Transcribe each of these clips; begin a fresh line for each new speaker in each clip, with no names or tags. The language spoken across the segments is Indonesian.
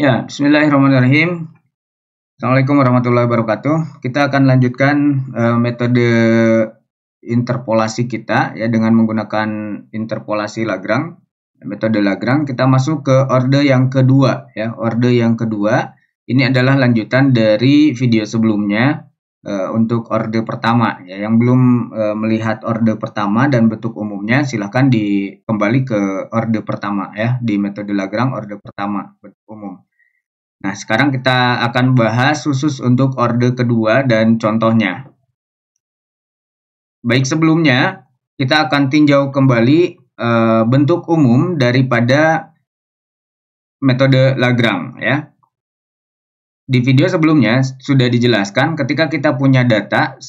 Ya, bismillahirrahmanirrahim. Assalamualaikum warahmatullahi wabarakatuh. Kita akan lanjutkan uh, metode interpolasi kita ya dengan menggunakan interpolasi Lagrang. Metode Lagrang kita masuk ke orde yang kedua ya. Orde yang kedua ini adalah lanjutan dari video sebelumnya uh, untuk orde pertama ya. Yang belum uh, melihat orde pertama dan bentuk umumnya silahkan di ke orde pertama ya di metode Lagrang orde pertama bentuk umum. Nah, sekarang kita akan bahas khusus untuk orde kedua dan contohnya. Baik, sebelumnya kita akan tinjau kembali e, bentuk umum daripada metode Lagrange ya. Di video sebelumnya sudah dijelaskan ketika kita punya data,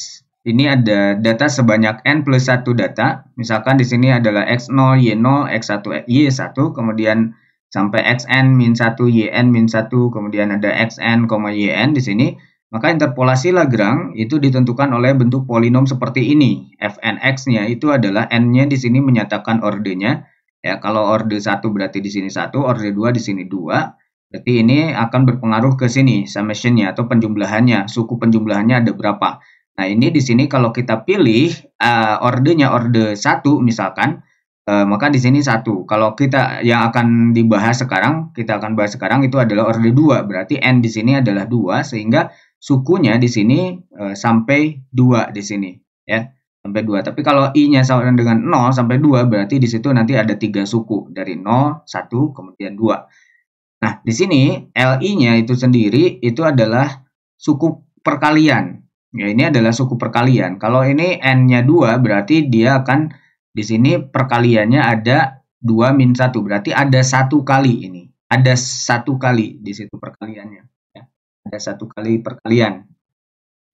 ini ada data sebanyak n plus 1 data. Misalkan di sini adalah x0, y0, x1, y1, kemudian sampai xn min 1 yn min 1 kemudian ada xn, yn di sini maka interpolasi Lagrange itu ditentukan oleh bentuk polinom seperti ini. Fnx-nya itu adalah n-nya di sini menyatakan ordenya. Ya, kalau orde 1 berarti di sini 1, orde 2 di sini 2. Berarti ini akan berpengaruh ke sini summation-nya atau penjumlahannya, suku penjumlahannya ada berapa. Nah, ini di sini kalau kita pilih uh, ordenya orde 1 misalkan, Eh, maka di sini satu. Kalau kita yang akan dibahas sekarang, kita akan bahas sekarang itu adalah orde 2. Berarti n di sini adalah 2 sehingga sukunya di sini e, sampai 2 di sini, ya. Sampai 2. Tapi kalau i-nya sama dengan 0 sampai 2 berarti di situ nanti ada tiga suku dari 0, 1, kemudian 2. Nah, di sini li-nya itu sendiri itu adalah suku perkalian. Ya, ini adalah suku perkalian. Kalau ini n-nya 2 berarti dia akan di sini perkaliannya ada 2 min 1. Berarti ada satu kali ini. Ada satu kali di situ perkaliannya. Ya. Ada satu kali perkalian.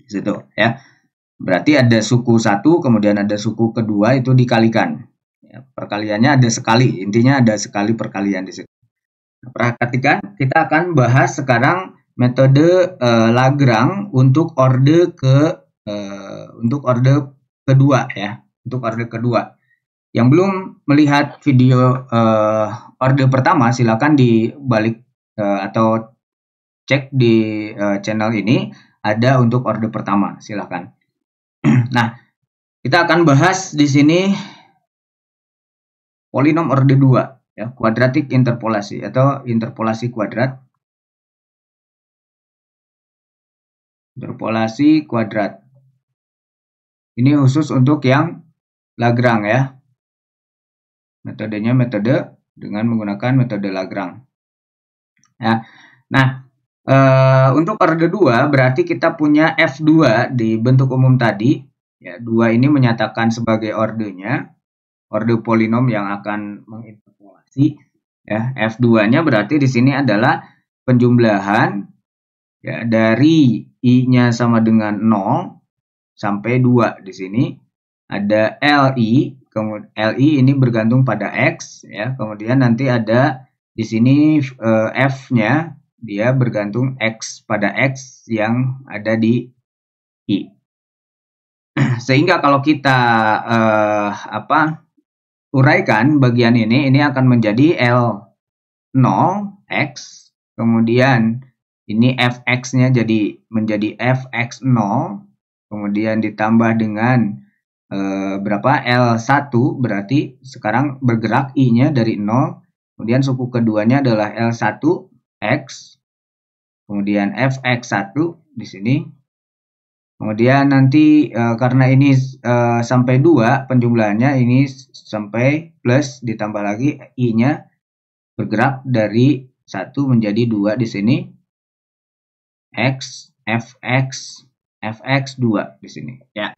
Di situ ya. Berarti ada suku satu, kemudian ada suku kedua itu dikalikan. Ya, perkaliannya ada sekali, intinya ada sekali perkalian di situ. Nah, Perhatikan, kita akan bahas sekarang metode eh, Lagrang untuk orde ke eh, untuk orde kedua ya, untuk orde kedua. Yang belum melihat video uh, orde pertama silakan dibalik uh, atau cek di uh, channel ini ada untuk orde pertama silakan. nah, kita akan bahas di sini polinom orde 2 ya, kuadratik interpolasi atau interpolasi
kuadrat. Interpolasi kuadrat. Ini khusus untuk yang Lagrang ya.
Metodenya metode dengan menggunakan metode Lagrang. Ya. Nah, e, untuk order 2 berarti kita punya F2 di bentuk umum tadi. Ya, 2 ini menyatakan sebagai ordernya, orde polinom yang akan menginterpolasi. Ya, F2-nya berarti di sini adalah penjumlahan ya, dari I-nya sama dengan 0 sampai 2 di sini. Ada LI kemudian LI ini bergantung pada X ya kemudian nanti ada di sini eh, F-nya dia bergantung X pada X yang ada di I sehingga kalau kita uh, apa uraikan bagian ini ini akan menjadi L0X kemudian ini fx-nya jadi menjadi fx0 kemudian ditambah dengan e, berapa L1 berarti sekarang bergerak I-nya dari 0. Kemudian suku keduanya adalah L1 X. Kemudian Fx1 di sini. Kemudian nanti e, karena ini e, sampai 2 penjumlahannya ini sampai plus ditambah lagi I-nya bergerak dari 1 menjadi 2 di sini. X, Fx, Fx2 di sini ya.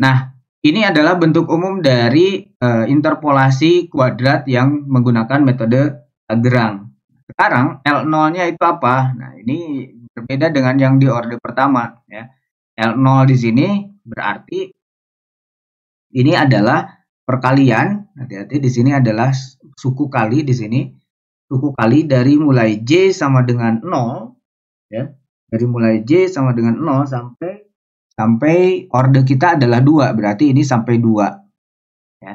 Nah, ini adalah bentuk umum dari uh, interpolasi kuadrat yang menggunakan metode Lagrange. Eh, Sekarang L0-nya itu apa? Nah, ini berbeda dengan yang di orde pertama ya. L0 di sini berarti ini adalah perkalian. Hati-hati di sini adalah suku kali di sini suku kali dari mulai J sama dengan 0 ya. Dari mulai J sama dengan 0 sampai sampai orde kita adalah dua berarti ini sampai dua ya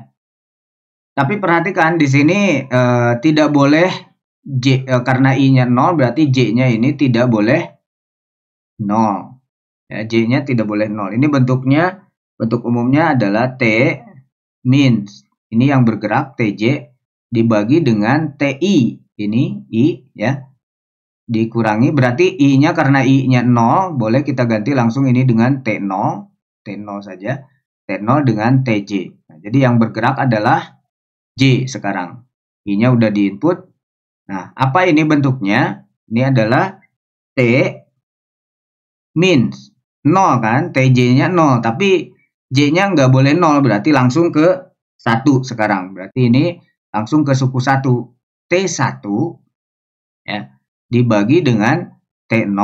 tapi perhatikan di sini e, tidak boleh j e, karena i nya nol berarti j nya ini tidak boleh nol ya, j nya tidak boleh nol ini bentuknya bentuk umumnya adalah t min ini yang bergerak tj dibagi dengan ti ini i ya dikurangi berarti i-nya karena i-nya 0 boleh kita ganti langsung ini dengan t0 t0 saja t0 dengan tj nah, jadi yang bergerak adalah j sekarang i-nya udah di input nah apa ini bentuknya ini adalah t means 0 kan tj-nya 0 tapi j-nya nggak boleh 0 berarti langsung ke 1 sekarang berarti ini langsung ke suku 1 t1 ya dibagi dengan T0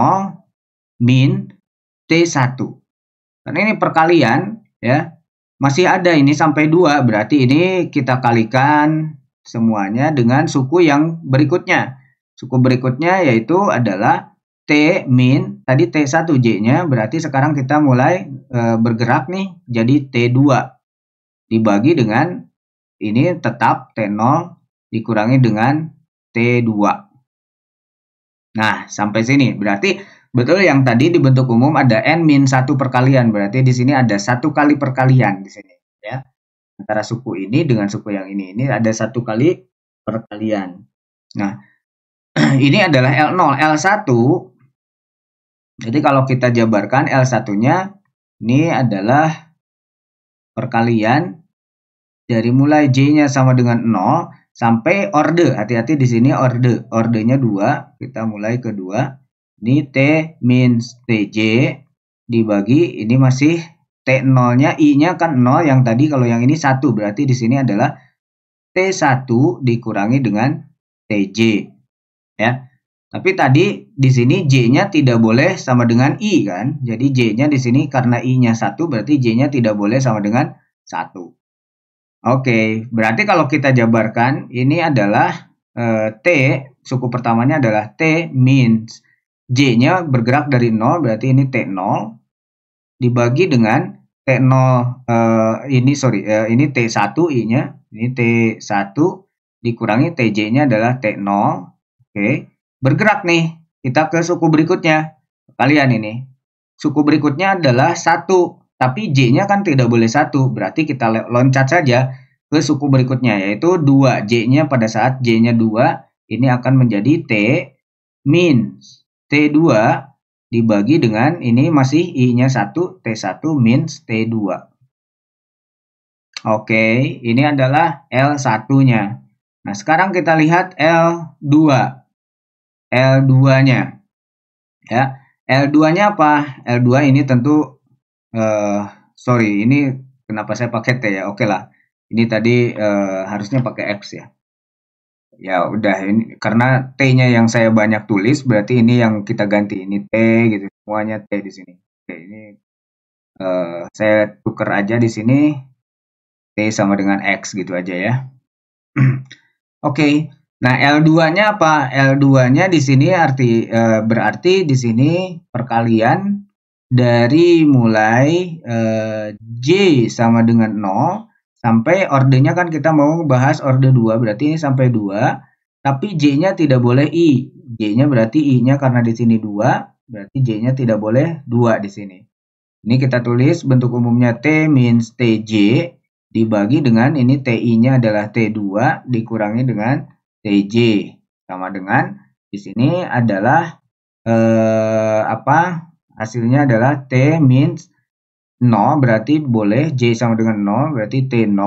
min T1. Karena ini perkalian ya. Masih ada ini sampai 2, berarti ini kita kalikan semuanya dengan suku yang berikutnya. Suku berikutnya yaitu adalah T min, tadi T1 J-nya, berarti sekarang kita mulai e, bergerak nih jadi T2. Dibagi dengan ini tetap T0 dikurangi dengan T2. Nah, sampai sini. Berarti betul yang tadi di bentuk umum ada n min satu perkalian. Berarti di sini ada satu kali perkalian di sini, ya. Antara suku ini dengan suku yang ini, ini ada satu kali perkalian. Nah, ini adalah L0. L1, jadi kalau kita jabarkan L1-nya, ini adalah perkalian dari mulai J-nya sama dengan 0, sampai orde. Hati-hati di sini orde. Ordenya dua. Kita mulai kedua. Ini T min TJ dibagi ini masih T0-nya I-nya kan 0 yang tadi kalau yang ini satu berarti di sini adalah T1 dikurangi dengan TJ ya. Tapi tadi di sini J-nya tidak boleh sama dengan I kan. Jadi J-nya di sini karena I-nya satu berarti J-nya tidak boleh sama dengan satu Oke, berarti kalau kita jabarkan ini adalah e, T, suku pertamanya adalah T means J-nya bergerak dari 0, berarti ini T0 dibagi dengan T0 e, eh, ini sorry, e, ini T1 I-nya, ini T1 dikurangi TJ-nya adalah T0. Oke, bergerak nih kita ke suku berikutnya. Kalian ini. Suku berikutnya adalah 1. Tapi J-nya kan tidak boleh satu, berarti kita loncat saja ke suku berikutnya yaitu 2. J-nya pada saat J-nya 2 ini akan menjadi T min T2 dibagi dengan ini masih I-nya 1 T1 min T2. Oke, ini adalah L1-nya. Nah, sekarang kita lihat L2. L2-nya. Ya, L2-nya apa? L2 ini tentu uh, sorry ini kenapa saya pakai T ya oke okay lah ini tadi uh, harusnya pakai X ya ya udah ini karena T-nya yang saya banyak tulis berarti ini yang kita ganti ini T gitu semuanya T di sini Oke, ini uh, saya tuker aja di sini T sama dengan X gitu aja ya Oke okay. Nah, L2-nya apa? L2-nya di sini arti uh, berarti di sini perkalian dari mulai eh, J sama dengan 0 sampai ordenya kan kita mau bahas orde 2 berarti ini sampai 2 tapi J-nya tidak boleh I. J-nya berarti I-nya karena di sini 2 berarti J-nya tidak boleh 2 di sini. Ini kita tulis bentuk umumnya T means TJ dibagi dengan ini TI-nya adalah T2 dikurangi dengan TJ sama dengan di sini adalah eh, apa Hasilnya adalah T means 0 berarti boleh J sama dengan 0 berarti T0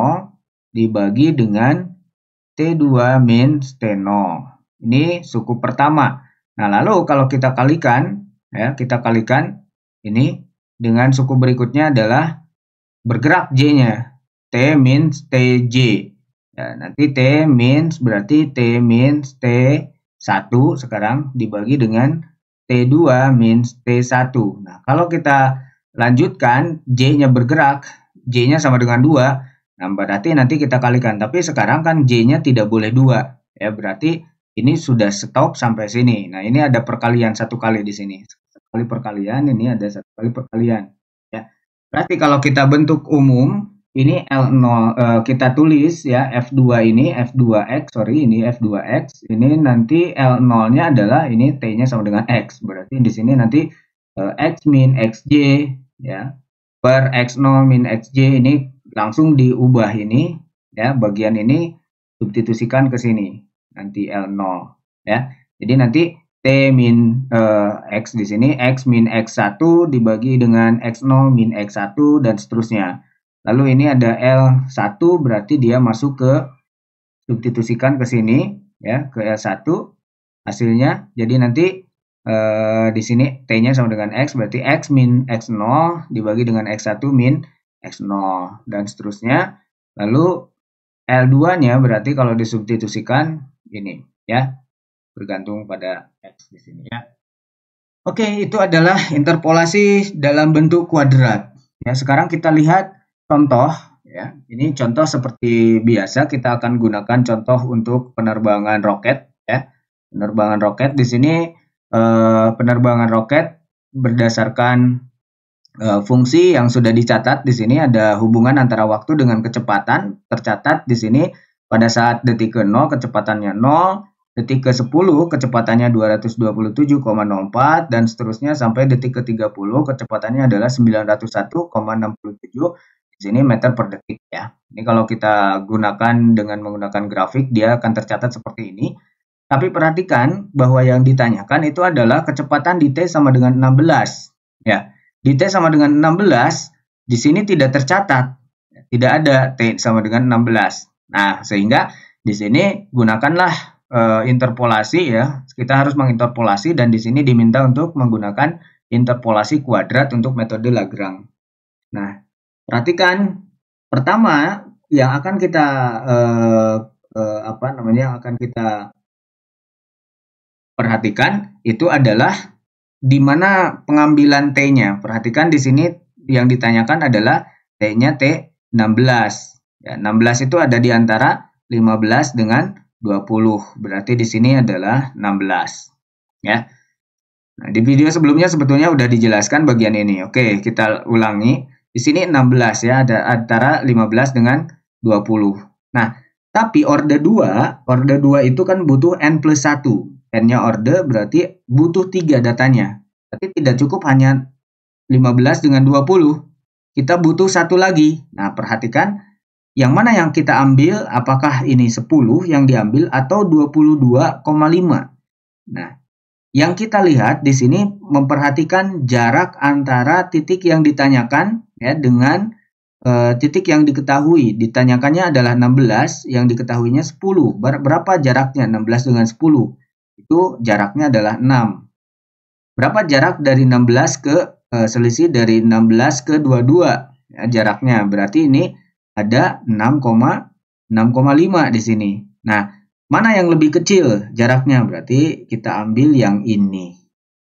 dibagi dengan T2 means T0. Ini suku pertama. Nah, lalu kalau kita kalikan, ya, kita kalikan ini dengan suku berikutnya adalah bergerak J-nya. T means TJ. Ya, nanti T means berarti T means T1 sekarang dibagi dengan T2 means T1. Nah, kalau kita lanjutkan, J-nya bergerak, J-nya sama dengan 2, nah berarti nanti kita kalikan. Tapi sekarang kan J-nya tidak boleh 2, ya berarti ini sudah stop sampai sini. Nah, ini ada perkalian satu kali di sini. Satu kali perkalian, ini ada satu kali perkalian. Ya. Berarti kalau kita bentuk umum, ini L0 uh, eh, kita tulis ya F2 ini F2X sorry ini F2X ini nanti L0-nya adalah ini T-nya sama dengan X berarti di sini nanti uh, X min XJ ya per X0 min XJ ini langsung diubah ini ya bagian ini substitusikan ke sini nanti L0 ya jadi nanti T min uh, X di sini X min X1 dibagi dengan X0 min X1 dan seterusnya Lalu ini ada L1 berarti dia masuk ke substitusikan ke sini ya ke L1 hasilnya. Jadi nanti eh, di sini T-nya sama dengan X berarti X min X0 dibagi dengan X1 min X0 dan seterusnya. Lalu L2-nya berarti kalau disubstitusikan ini ya bergantung pada
X di sini ya.
Oke, itu adalah interpolasi dalam bentuk kuadrat. Ya, sekarang kita lihat Contoh, ya, ini contoh seperti biasa kita akan gunakan contoh untuk penerbangan roket, ya. Penerbangan roket di sini eh, penerbangan roket berdasarkan eh, fungsi yang sudah dicatat di sini ada hubungan antara waktu dengan kecepatan tercatat di sini pada saat detik ke 0 kecepatannya 0, detik ke 10 kecepatannya 227,04 dan seterusnya sampai detik ke 30 kecepatannya adalah 901,67 di sini meter per detik ya. Ini kalau kita gunakan dengan menggunakan grafik, dia akan tercatat seperti ini. Tapi perhatikan bahwa yang ditanyakan itu adalah kecepatan di T sama dengan 16. Ya, di T sama dengan 16, di sini tidak tercatat. Tidak ada T sama dengan 16. Nah, sehingga di sini gunakanlah e, interpolasi ya. Kita harus menginterpolasi dan di sini diminta untuk menggunakan interpolasi kuadrat untuk metode Lagrange. Nah, Perhatikan, pertama yang akan kita eh, eh, apa namanya yang akan kita perhatikan itu adalah di mana pengambilan T-nya. Perhatikan di sini yang ditanyakan adalah T-nya T16. Ya, 16 itu ada di antara 15 dengan 20. Berarti di sini adalah 16. Ya. Nah, di video sebelumnya sebetulnya sudah dijelaskan bagian ini. Oke, kita ulangi. Di sini 16 ya, ada antara 15 dengan 20. Nah, tapi order 2, order 2 itu kan butuh N plus 1. N-nya order berarti butuh 3 datanya. Tapi tidak cukup hanya 15 dengan 20. Kita butuh satu lagi. Nah, perhatikan yang mana yang kita ambil, apakah ini 10 yang diambil atau 22,5. Nah, yang kita lihat di sini memperhatikan jarak antara titik yang ditanyakan ya dengan e, titik yang diketahui. Ditanyakannya adalah 16, yang diketahuinya 10. Ber berapa jaraknya 16 dengan 10? Itu jaraknya adalah 6. Berapa jarak dari 16 ke e, selisih dari 16 ke 22 ya, jaraknya? Berarti ini ada 6,6,5 di sini. Nah, mana yang lebih kecil jaraknya? Berarti kita ambil yang ini.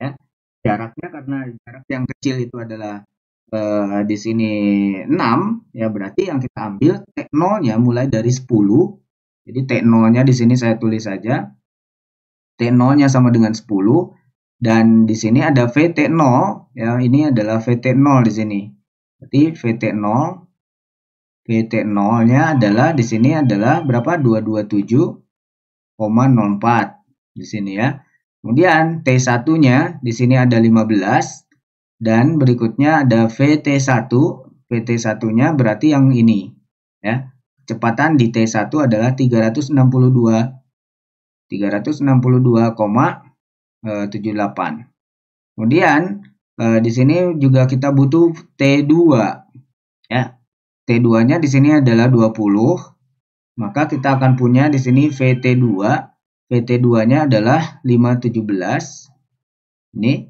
Ya. Jaraknya karena jarak yang kecil itu adalah eh, di sini 6 ya berarti yang kita ambil t nya mulai dari 10. Jadi t nya di sini saya tulis saja t nya sama dengan 10 dan di sini ada VT0 ya ini adalah VT0 di sini. Berarti VT0 VT0-nya adalah di sini adalah berapa? 227,04 di sini ya. Kemudian T1-nya di sini ada 15 dan berikutnya ada VT1. VT1-nya berarti yang ini. Ya. Kecepatan di T1 adalah 362 362,78. Eh, Kemudian eh, di sini juga kita butuh T2. Ya. T2-nya di sini adalah 20. Maka kita akan punya di sini VT2. VT2-nya adalah 517. Ini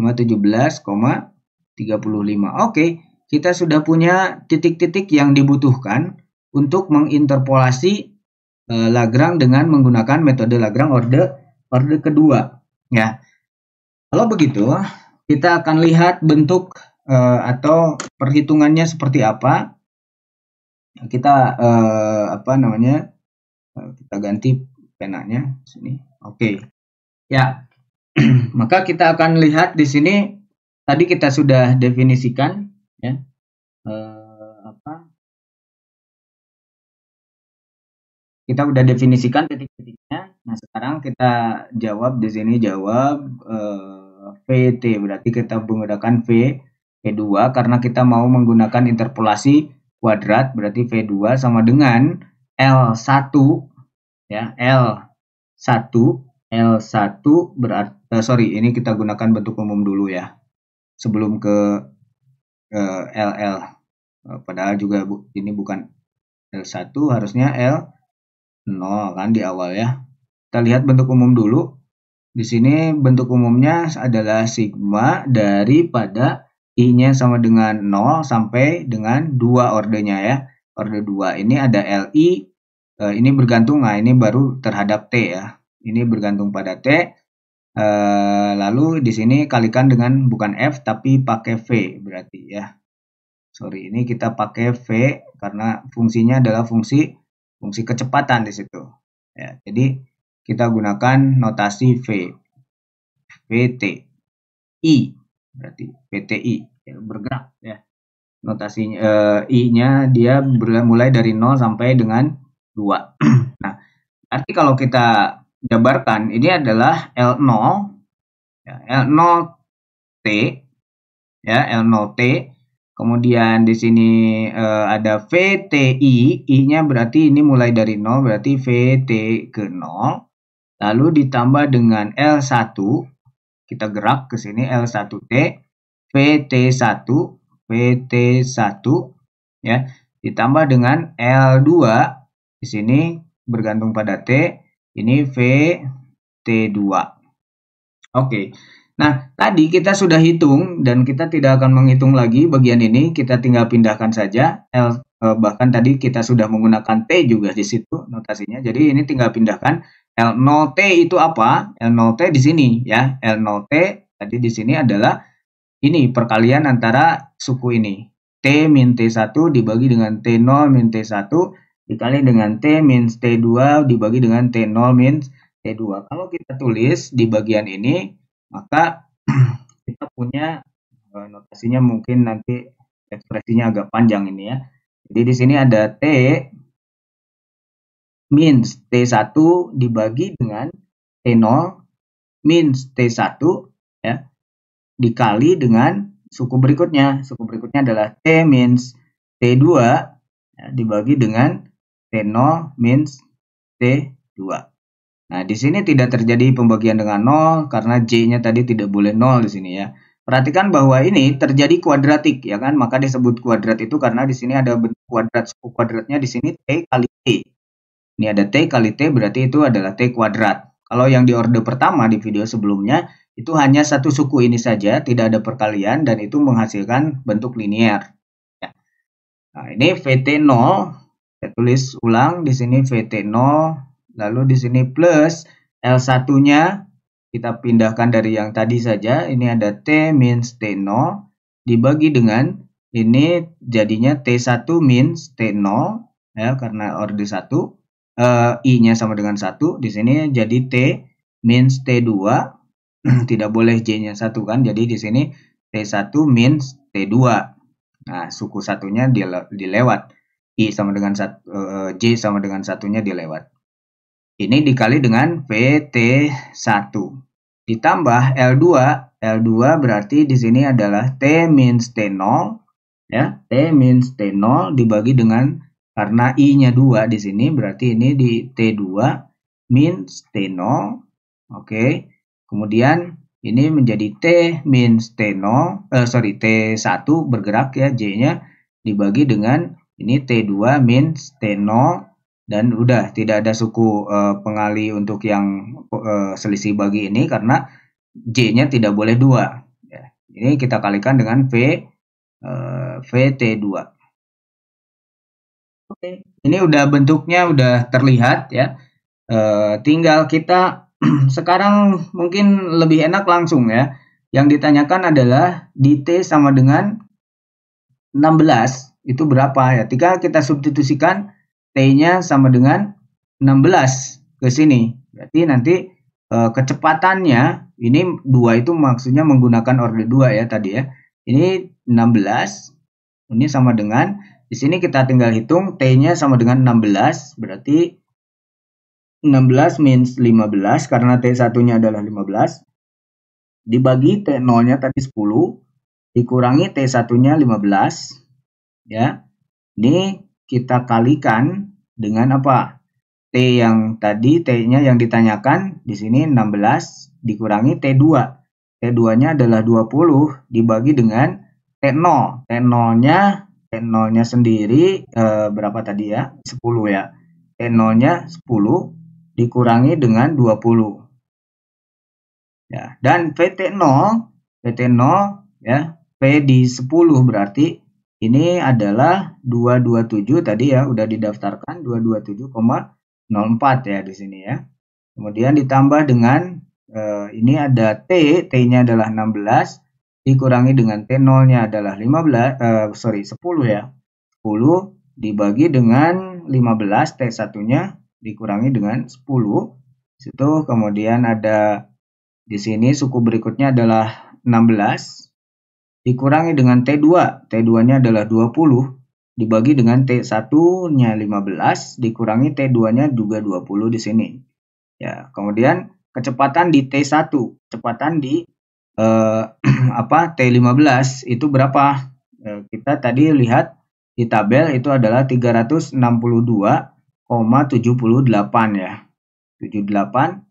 17,35. Oke, kita sudah punya titik-titik yang dibutuhkan untuk menginterpolasi e, Lagrang dengan menggunakan metode Lagrang orde orde kedua, ya. Kalau begitu, kita akan lihat bentuk e, atau perhitungannya seperti apa. Kita e, apa namanya? Kita ganti penanya sini.
Oke. Ya,
Maka kita akan lihat di sini tadi kita
sudah definisikan ya eh, apa
kita sudah definisikan titik-titiknya. Nah sekarang kita jawab di sini jawab eh, VT berarti kita menggunakan V V2 karena kita mau menggunakan interpolasi kuadrat berarti V2 sama dengan L1 ya L1 L1 berarti uh, sorry ini kita gunakan bentuk umum dulu ya sebelum ke uh, eh, LL uh, eh, padahal juga bu, ini bukan L1 harusnya L0 kan di awal ya kita lihat bentuk umum dulu di sini bentuk umumnya adalah sigma daripada I-nya sama dengan 0 sampai dengan 2 ordenya ya. Orde 2 ini ada LI, ini bergantung, nah ini baru terhadap T ya. Ini bergantung pada T, E, lalu di sini kalikan dengan bukan F tapi pakai V berarti ya. Sorry, ini kita pakai V karena fungsinya adalah fungsi fungsi kecepatan di situ. Ya, jadi kita gunakan notasi V. VT. I berarti VTI ya, bergerak ya. Notasinya e, I-nya dia mulai dari 0 sampai dengan 2. nah, arti kalau kita jabarkan ini adalah L0 ya, L0T ya L0T kemudian di sini eh, ada VTI I-nya berarti ini mulai dari 0 berarti VT ke 0 lalu ditambah dengan L1 kita gerak ke sini L1T VT1 VT1 ya ditambah dengan L2 di sini bergantung pada T ini v t 2 Oke. Nah, tadi kita sudah hitung dan kita tidak akan menghitung lagi bagian ini, kita tinggal pindahkan saja. L, e, bahkan tadi kita sudah menggunakan T juga di situ notasinya. Jadi ini tinggal pindahkan L0T itu apa? L0T di sini ya. L0T tadi di sini adalah ini perkalian antara suku ini. T min T1 dibagi dengan T0 min T1 dikali dengan T min T2 dibagi dengan T0 min T2. Kalau kita tulis di bagian ini, maka kita punya e, notasinya mungkin nanti ekspresinya agak panjang ini ya. Jadi di sini ada T min T1 dibagi dengan T0 min T1 ya dikali dengan suku berikutnya. Suku berikutnya adalah T min T2 ya, dibagi dengan T0 T0 means T2. Nah, di sini tidak terjadi pembagian dengan 0 karena J-nya tadi tidak boleh 0 di sini ya. Perhatikan bahwa ini terjadi kuadratik ya kan, maka disebut kuadrat itu karena di sini ada bentuk kuadrat, suku kuadratnya di sini T kali T. Ini ada T kali T berarti itu adalah T kuadrat. Kalau yang di orde pertama di video sebelumnya itu hanya satu suku ini saja, tidak ada perkalian dan itu menghasilkan bentuk linear. Ya. Nah, ini VT0 saya tulis ulang di sini VT0 lalu di sini plus L1-nya kita pindahkan dari yang tadi saja. Ini ada T minus T0 dibagi dengan ini jadinya T1 minus T0 ya karena order 1 e, eh, I-nya sama dengan 1 di sini jadi T minus T2 tidak boleh J-nya 1 kan jadi di sini T1 minus T2 nah suku satunya dilewat I sama dengan satu, e, eh, J sama dengan satunya dilewat. Ini dikali dengan VT1. Ditambah L2, L2 berarti di sini adalah T minus T0, ya. T minus T0 dibagi dengan karena I-nya 2 di sini berarti ini di T2 minus T0. Oke. Kemudian ini menjadi T minus T0, eh, sorry T1 bergerak ya J-nya dibagi dengan ini T2 min steno dan udah tidak ada suku uh, eh, pengali untuk yang uh, selisih bagi ini karena J-nya tidak boleh dua Ya. Ini kita kalikan dengan V uh, eh, VT2. Oke. Ini udah bentuknya udah terlihat ya. Uh, tinggal kita sekarang mungkin lebih enak langsung ya. Yang ditanyakan adalah di T sama dengan 16 itu berapa ya. Ketika kita substitusikan T-nya sama dengan 16 ke sini. Berarti nanti e, kecepatannya ini 2 itu maksudnya menggunakan orde 2 ya tadi ya. Ini 16 ini sama dengan di sini kita tinggal hitung T-nya sama dengan 16 berarti 16 minus 15 karena t satunya adalah 15 dibagi T0-nya tadi 10 dikurangi T1-nya 15 ya. Ini kita kalikan dengan apa? T yang tadi T-nya yang ditanyakan di sini 16 dikurangi T2. T2-nya adalah 20 dibagi dengan T0. T0-nya 0 sendiri e, berapa tadi ya? 10 ya. T0-nya 10 dikurangi dengan 20. Ya, dan vt 0 vt 0 ya, P di 10 berarti ini adalah 227 tadi ya, udah didaftarkan 227,04 ya di sini ya. Kemudian ditambah dengan eh, ini ada T, T-nya adalah 16, dikurangi dengan T 0-nya adalah 15, eh, sorry 10 ya. 10 dibagi dengan 15, T satunya dikurangi dengan 10. Situ kemudian ada di sini suku berikutnya adalah 16, dikurangi dengan T2. T2-nya adalah 20 dibagi dengan T1-nya 15 dikurangi T2-nya juga 20 di sini. Ya, kemudian kecepatan di T1, kecepatan di eh, apa T15 itu berapa? Eh, kita tadi lihat di tabel itu adalah 362,78 ya. 78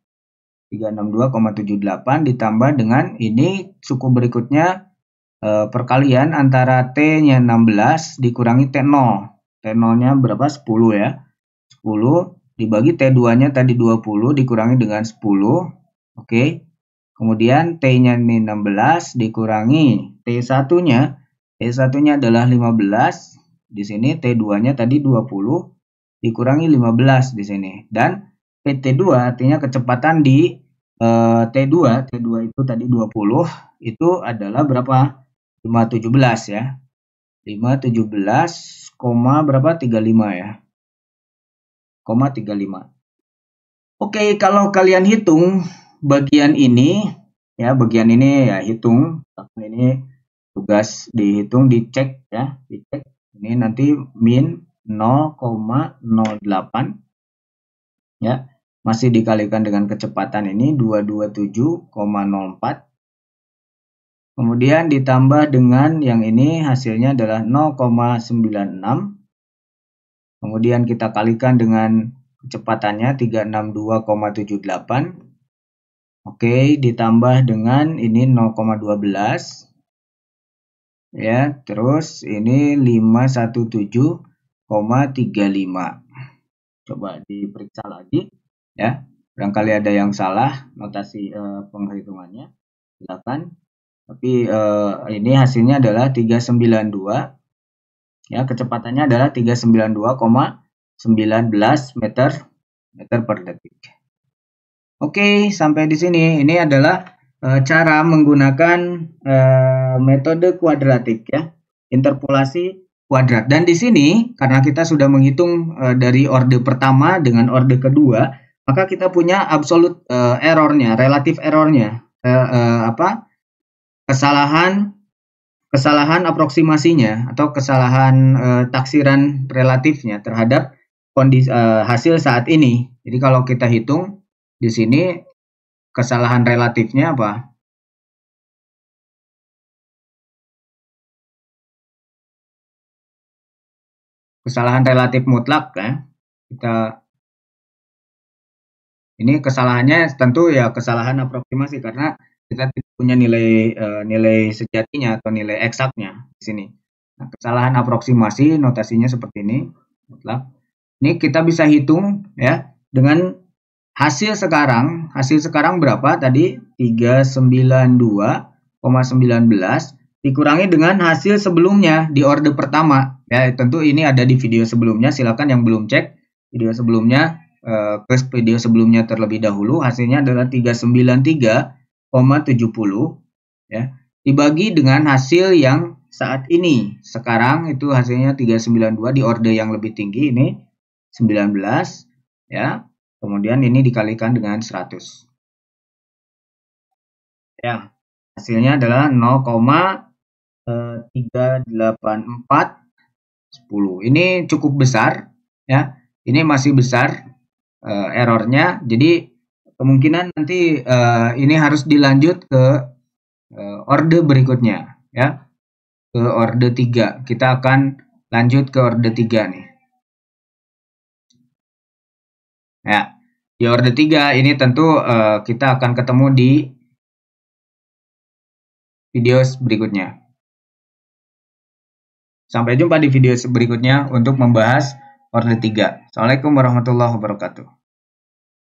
362,78 ditambah dengan ini suku berikutnya Eh, perkalian antara T-nya 16 dikurangi T0. T0-nya berapa? 10 ya. 10 dibagi T2-nya tadi 20 dikurangi dengan 10. Oke. Okay. Kemudian T-nya ini 16 dikurangi T1-nya. T1-nya adalah 15. Di sini T2-nya tadi 20 dikurangi 15 di sini. Dan PT2 artinya kecepatan di T2, eh, T2 itu tadi 20, itu adalah berapa? 517 ya. 517, berapa? 35 ya. koma 35. Oke, kalau kalian hitung bagian ini ya, bagian ini ya hitung. Ini tugas dihitung, dicek ya, dicek. Ini nanti min 0,08 ya. Masih dikalikan dengan kecepatan ini 227,04 Kemudian ditambah dengan yang ini hasilnya adalah 0,96. Kemudian kita kalikan dengan kecepatannya 362,78. Oke, ditambah dengan ini 0,12. Ya, terus ini 517,35. Coba diperiksa lagi ya. Barangkali ada yang salah notasi eh, penghitungannya. Silakan tapi uh, ini hasilnya adalah 392 ya kecepatannya adalah 392,19 meter meter per detik. Oke, sampai di sini ini adalah eh, cara menggunakan eh, metode kuadratik ya, interpolasi kuadrat. Dan di sini karena kita sudah menghitung dari orde pertama dengan orde kedua, maka kita punya absolute uh, errornya, relatif errornya Uh, uh, apa? kesalahan kesalahan aproksimasinya atau kesalahan e, taksiran relatifnya terhadap kondisi e, eh, hasil saat ini. Jadi kalau kita hitung di sini
kesalahan relatifnya apa? Kesalahan relatif mutlak ya.
Kita ini kesalahannya tentu ya kesalahan aproksimasi karena kita punya nilai uh, nilai sejatinya atau nilai eksaknya di sini. Nah, kesalahan aproksimasi notasinya seperti ini mutlak. Ini kita bisa hitung ya dengan hasil sekarang, hasil sekarang berapa tadi? 392,19 dikurangi dengan hasil sebelumnya di orde pertama. Ya, tentu ini ada di video sebelumnya, silakan yang belum cek video sebelumnya eh, ke video sebelumnya terlebih dahulu hasilnya adalah 393 ya dibagi dengan hasil yang saat ini sekarang itu hasilnya 392 di order yang lebih tinggi ini 19 ya kemudian ini dikalikan dengan 100
ya hasilnya adalah 0,384
10 eh, ini cukup besar ya ini masih besar uh, errornya jadi kemungkinan nanti uh, ini harus dilanjut ke uh, orde berikutnya ya ke orde 3 kita akan lanjut ke orde 3 nih ya di orde 3 ini tentu uh, kita
akan ketemu di video berikutnya sampai jumpa di video berikutnya untuk membahas orde 3 Assalamualaikum warahmatullahi wabarakatuh